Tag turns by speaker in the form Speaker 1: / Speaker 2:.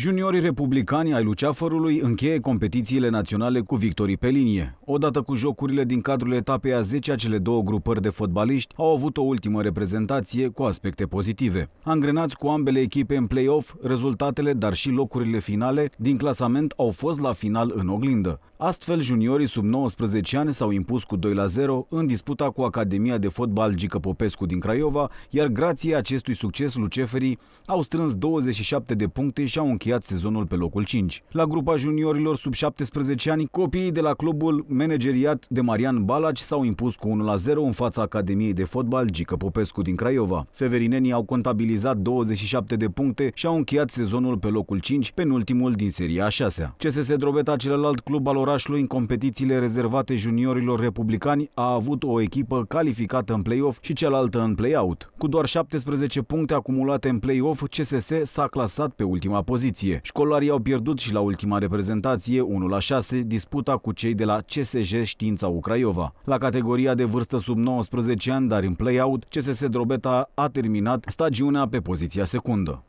Speaker 1: Juniorii republicani ai Luceafărului încheie competițiile naționale cu victorii pe linie. Odată cu jocurile din cadrul etapei a 10 cele două grupări de fotbaliști au avut o ultimă reprezentație cu aspecte pozitive. Angrenați cu ambele echipe în play-off, rezultatele, dar și locurile finale din clasament au fost la final în oglindă. Astfel, juniorii sub 19 ani s-au impus cu 2 la 0 în disputa cu Academia de Fotbal Gică Popescu din Craiova, iar grație acestui succes luceferii au strâns 27 de puncte și au încheiat încheiat sezonul pe locul 5. La grupa juniorilor sub 17 ani, copiii de la clubul manageriat de Marian Balaci s-au impus cu 1-0 în fața Academiei de Fotbal Gică Popescu din Craiova. Severinenii au contabilizat 27 de puncte și au încheiat sezonul pe locul 5, penultimul din seria 6. CSS Drobeta, celălalt club al orașului în competițiile rezervate juniorilor republicani, a avut o echipă calificată în play-off și cealaltă în play-out. Cu doar 17 puncte acumulate în play-off, CSS s-a clasat pe ultima poziție competiție. Școlarii au pierdut și la ultima reprezentație, 1-6, disputa cu cei de la CSJ Știința Ucraiova. La categoria de vârstă sub 19 ani, dar în play-out, CSS Drobeta a terminat stagiunea pe poziția secundă.